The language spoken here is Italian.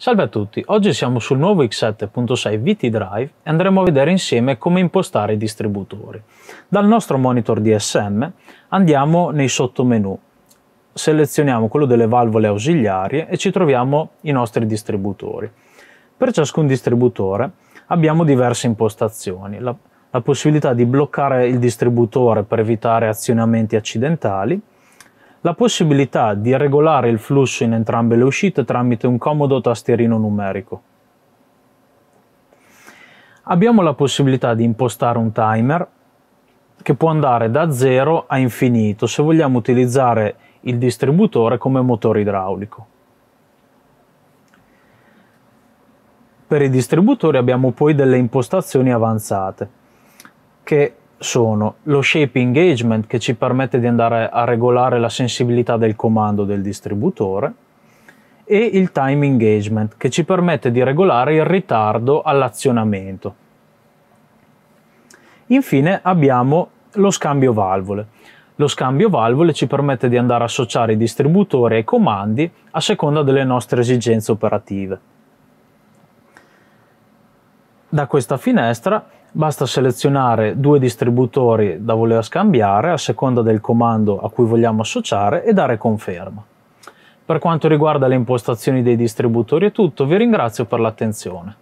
Salve a tutti, oggi siamo sul nuovo X7.6 VT Drive e andremo a vedere insieme come impostare i distributori. Dal nostro monitor DSM andiamo nei sottomenu, selezioniamo quello delle valvole ausiliarie e ci troviamo i nostri distributori. Per ciascun distributore abbiamo diverse impostazioni, la, la possibilità di bloccare il distributore per evitare azionamenti accidentali, la possibilità di regolare il flusso in entrambe le uscite tramite un comodo tastierino numerico. Abbiamo la possibilità di impostare un timer che può andare da 0 a infinito se vogliamo utilizzare il distributore come motore idraulico. Per i distributori abbiamo poi delle impostazioni avanzate che sono lo shape engagement che ci permette di andare a regolare la sensibilità del comando del distributore e il time engagement che ci permette di regolare il ritardo all'azionamento. Infine abbiamo lo scambio valvole. Lo scambio valvole ci permette di andare a associare i distributori ai comandi a seconda delle nostre esigenze operative. Da questa finestra Basta selezionare due distributori da voler scambiare a seconda del comando a cui vogliamo associare e dare conferma. Per quanto riguarda le impostazioni dei distributori è tutto, vi ringrazio per l'attenzione.